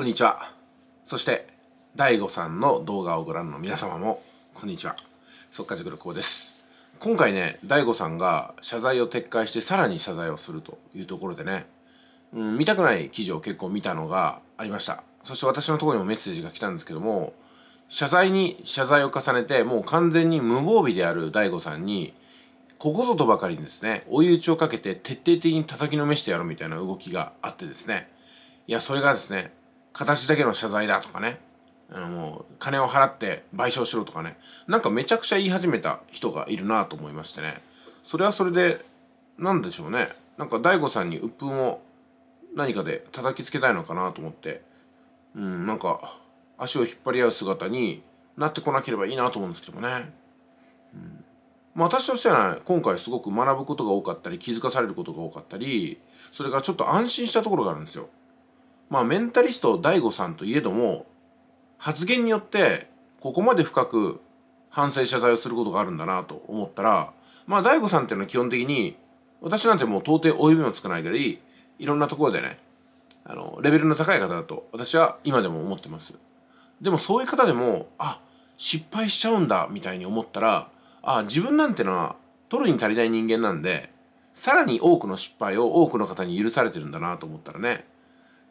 こんにちは。そして、daigo さんの動画をご覧の皆様も、こんにちは。そっか、塾のこうです。今回ね、daigo さんが謝罪を撤回してさらに謝罪をするというところでね、うん、見たくない記事を結構見たのがありました。そして私のところにもメッセージが来たんですけども、謝罪に謝罪を重ねて、もう完全に無防備である daigo さんに、ここぞとばかりにですね、追い打ちをかけて徹底的に叩きのめしてやろうみたいな動きがあってですね、いや、それがですね、形だけの謝罪だとかね、うん、もう金を払って賠償しろとかね、なんかめちゃくちゃ言い始めた人がいるなと思いましてね、それはそれで、なんでしょうね、なんか大悟さんに鬱憤を何かで叩きつけたいのかなと思って、うん、なんか足を引っ張り合う姿になってこなければいいなと思うんですけどもね。うんまあ、私としては、ね、今回すごく学ぶことが多かったり気づかされることが多かったりそれからちょっと安心したところがあるんですよ。まあ、メンタリスト DAIGO さんといえども、発言によって、ここまで深く反省謝罪をすることがあるんだなと思ったら、まあ、DAIGO さんっていうのは基本的に、私なんてもう到底お指もつかないぐらい、いろんなところでね、あの、レベルの高い方だと、私は今でも思ってます。でもそういう方でも、あ、失敗しちゃうんだ、みたいに思ったら、あ、自分なんてのは、取るに足りない人間なんで、さらに多くの失敗を多くの方に許されてるんだなと思ったらね、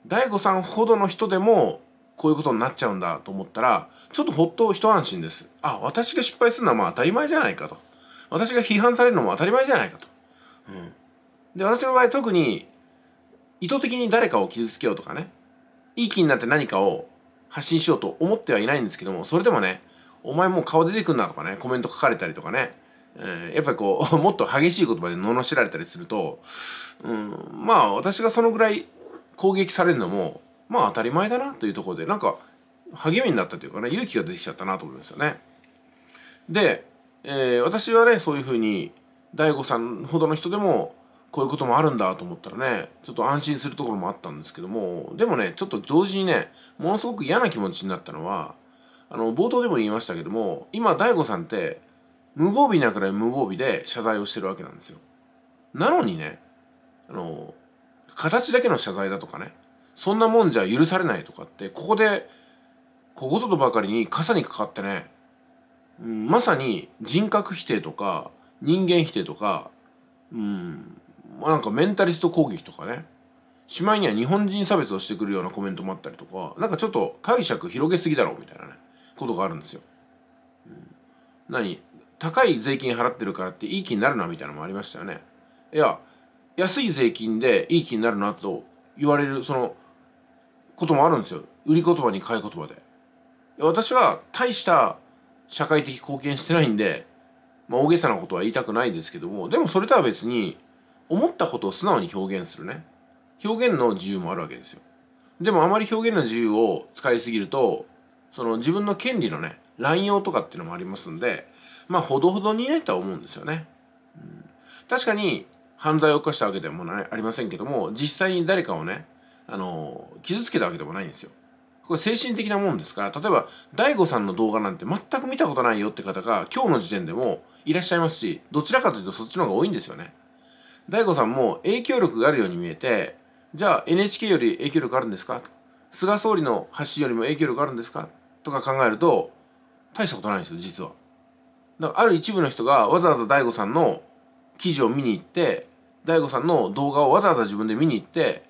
大悟さんほどの人でもこういうことになっちゃうんだと思ったらちょっとほっと一安心ですあ私が失敗するのはまあ当たり前じゃないかと私が批判されるのも当たり前じゃないかと、うん、で私の場合特に意図的に誰かを傷つけようとかねいい気になって何かを発信しようと思ってはいないんですけどもそれでもねお前もう顔出てくんなとかねコメント書かれたりとかねえやっぱりこう、もっと激しい言葉で罵られたりすると、うん、まあ私がそのぐらい攻撃されるのもまあ当たり前だなというところでなんか励みになったというかね勇気が出てきちゃったなと思いますよね。で、えー、私はねそういうふうに DAIGO さんほどの人でもこういうこともあるんだと思ったらねちょっと安心するところもあったんですけどもでもねちょっと同時にねものすごく嫌な気持ちになったのはあの冒頭でも言いましたけども今 DAIGO さんって無防備なくらい無防備で謝罪をしてるわけなんですよ。なのにねあの形だけの謝罪だとかねそんなもんじゃ許されないとかってここでここぞとばかりに傘にかかってね、うん、まさに人格否定とか人間否定とか、うん、まあ、なんかメンタリスト攻撃とかねしまいには日本人差別をしてくるようなコメントもあったりとかなんかちょっと解釈広げすぎだろみたいなねことがあるんですよ。うん、何高い税金払ってるからっていい気になるなみたいなのもありましたよね。いや安い税金でいい気になるなと言われるそのこともあるんですよ売り言葉に買い言葉で私は大した社会的貢献してないんで、まあ、大げさなことは言いたくないですけどもでもそれとは別に思ったことを素直に表現するね表現の自由もあるわけですよでもあまり表現の自由を使いすぎるとその自分の権利のね乱用とかっていうのもありますんでまあほどほどにねとは思うんですよね、うん、確かに犯罪を犯したわけでもないありませんけども実際に誰かをねあの傷つけたわけでもないんですよ。これ精神的なもんですから例えば DAIGO さんの動画なんて全く見たことないよって方が今日の時点でもいらっしゃいますしどちらかというとそっちの方が多いんですよね。DAIGO さんも影響力があるように見えてじゃあ NHK より影響力あるんですか菅総理の発信よりも影響力あるんですかとか考えると大したことないんですよ実は。だからある一部の人がわざわざ DAIGO さんの記事を見に行って DAIGO さんの動画をわざわざ自分で見に行って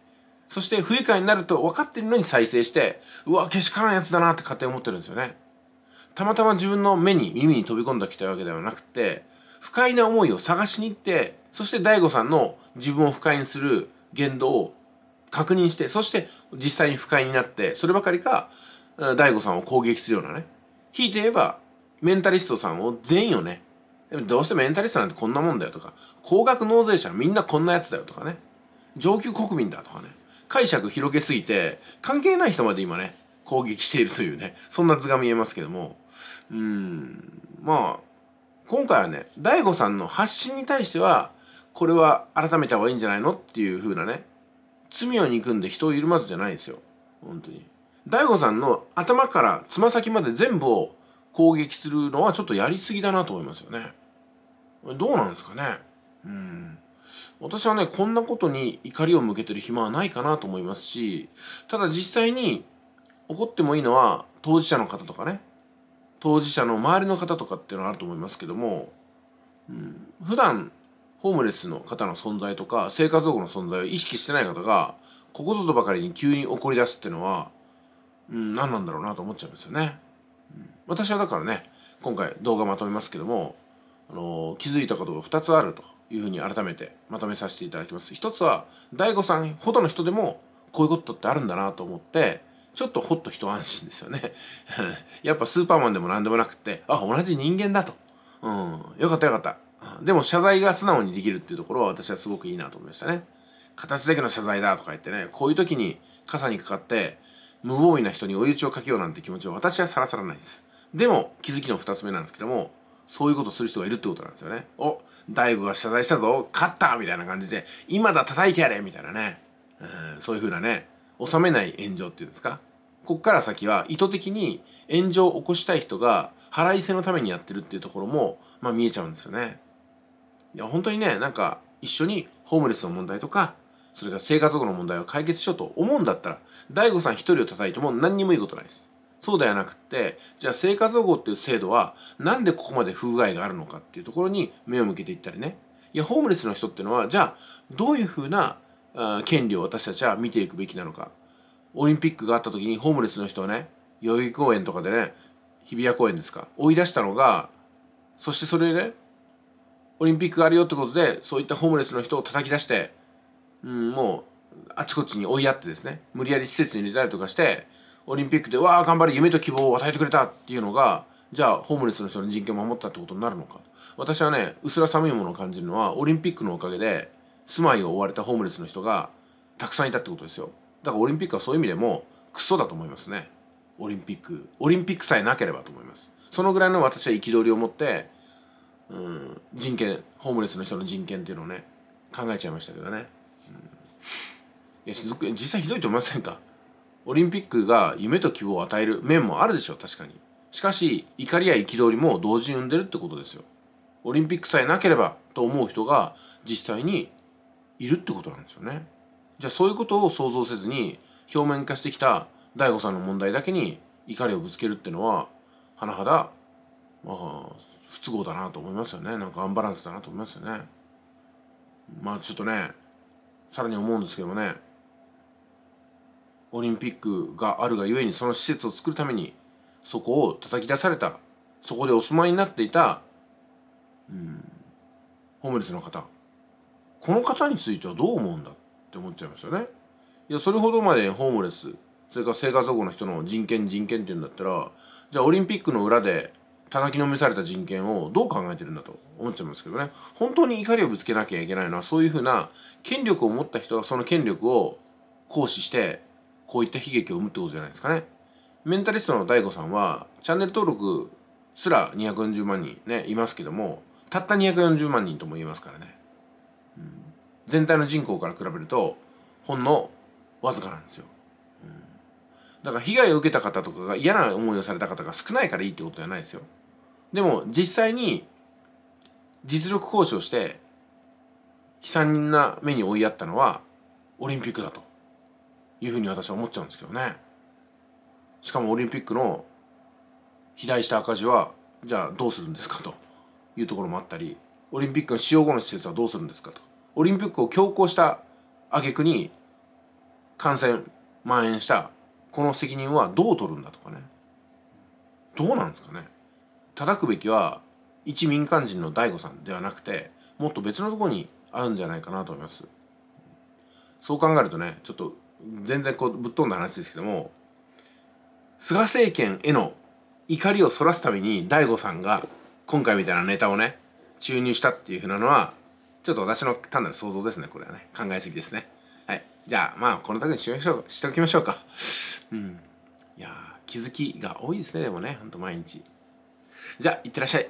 そして不愉快になると分かってるのに再生してうわけしからんやつだなって勝手に思ってるんですよねたまたま自分の目に耳に飛び込んできたわけではなくて不快な思いを探しに行ってそして DAIGO さんの自分を不快にする言動を確認してそして実際に不快になってそればかりか DAIGO さんを攻撃するようなねひいて言えばメンタリストさんを全員をねでもどうしてメンタリストなんてこんなもんだよとか、高額納税者はみんなこんなやつだよとかね、上級国民だとかね、解釈広げすぎて、関係ない人まで今ね、攻撃しているというね、そんな図が見えますけども、うーん、まあ、今回はね、大悟さんの発信に対しては、これは改めた方がいいんじゃないのっていう風なね、罪を憎んで人を緩まずじゃないですよ。本当に。大悟さんの頭からつま先まで全部を攻撃するのはちょっとやりすぎだなと思いますよね。どうなんですかね。うん。私はね、こんなことに怒りを向けてる暇はないかなと思いますし、ただ実際に怒ってもいいのは当事者の方とかね、当事者の周りの方とかっていうのはあると思いますけども、うん、普段ホームレスの方の存在とか生活保護の存在を意識してない方がここぞとばかりに急に怒り出すっていうのは、うん、何なんだろうなと思っちゃうんですよね。私はだからね今回動画まとめますけども、あの気づいたことが2つあるというふうに改めてまとめさせていただきます一つは DAIGO さんほどの人でもこういうことってあるんだなと思ってちょっとほっと一安心ですよね やっぱスーパーマンでも何でもなくてあ同じ人間だと、うん、よかったよかったでも謝罪が素直にできるっていうところは私はすごくいいなと思いましたね形だけの謝罪だとか言ってねこういう時に傘にかかって無防備な人に追い打ちをかけようなんて気持ちは私はさらさらないです。でも、気づきの二つ目なんですけども、そういうことする人がいるってことなんですよね。お、大悟が謝罪したぞ勝ったみたいな感じで、今だ叩いてやれみたいなね。うん、そういうふうなね、収めない炎上っていうんですか。こっから先は意図的に炎上を起こしたい人が腹いせのためにやってるっていうところも、まあ見えちゃうんですよね。いや、本当にね、なんか一緒にホームレスの問題とか、それから生活保護の問題を解決しようと思うんだったら、大悟さん一人を叩いても何にもいいことないです。そうではなくって、じゃあ生活保護っていう制度は、なんでここまで不具合があるのかっていうところに目を向けていったりね。いや、ホームレスの人っていうのは、じゃあ、どういうふうな権利を私たちは見ていくべきなのか。オリンピックがあった時にホームレスの人をね、代々木公園とかでね、日比谷公園ですか、追い出したのが、そしてそれでね、オリンピックがあるよってことで、そういったホームレスの人を叩き出して、うん、もうあちこちに追いやってですね無理やり施設に入れたりとかしてオリンピックで「わあ頑張れ夢と希望を与えてくれた」っていうのがじゃあホームレスの人の人権を守ったってことになるのか私はね薄ら寒いものを感じるのはオリンピックのおかげで住まいを追われたホームレスの人がたくさんいたってことですよだからオリンピックはそういう意味でもクソだと思いますねオリンピックオリンピックさえなければと思いますそのぐらいの私は憤りを持ってうん人権ホームレスの人の人権っていうのをね考えちゃいましたけどねいや実際ひどいと思いませんかオリンピックが夢と希望を与える面もあるでしょう確かにしかし怒りや憤りも同時に生んでるってことですよオリンピックさえなければと思う人が実際にいるってことなんですよねじゃあそういうことを想像せずに表面化してきた DAIGO さんの問題だけに怒りをぶつけるってのは甚だまあ不都合だなと思いますよねなんかアンバランスだなと思いますよねまあちょっとねさらに思うんですけどもねオリンピックがあるがゆえにその施設を作るためにそこを叩き出されたそこでお住まいになっていた、うん、ホームレスの方この方についてはどう思うんだって思っちゃいますよね。いやそれほどまでホームレスそれから生活保護の人の人権人権っていうんだったらじゃあオリンピックの裏で叩きのめされた人権をどう考えてるんだと思っちゃいますけどね本当に怒りをぶつけなきゃいけないのはそういうふうな権力を持った人がその権力を行使してこういった悲劇を生むってことじゃないですかねメンタリストの DAIGO さんはチャンネル登録すら240万人ねいますけどもたった240万人とも言えますからね、うん、全体の人口から比べるとほんのわずかなんですよ、うん、だから被害を受けた方とかが嫌な思いをされた方が少ないからいいってことじゃないですよでも実際に実力行使をして悲惨な目に追いやったのはオリンピックだというふうに私は思っちゃうんですけどねしかもオリンピックの肥大した赤字はじゃあどうするんですかというところもあったりオリンピックの使用後の施設はどうするんですかとオリンピックを強行した挙句に感染蔓延したこの責任はどう取るんだとかねどうなんですかね叩くべきは一民間人の DAIGO さんではなくてもっと別のところにあるんじゃないかなと思いますそう考えるとねちょっと全然こうぶっ飛んだ話ですけども菅政権への怒りをそらすために DAIGO さんが今回みたいなネタをね注入したっていうふうなのはちょっと私の単なる想像ですねこれはね考えすぎですねはいじゃあまあこの時にしましょうしておきましょうかうんいや気づきが多いですねでもねほんと毎日。じゃあいってらっしゃい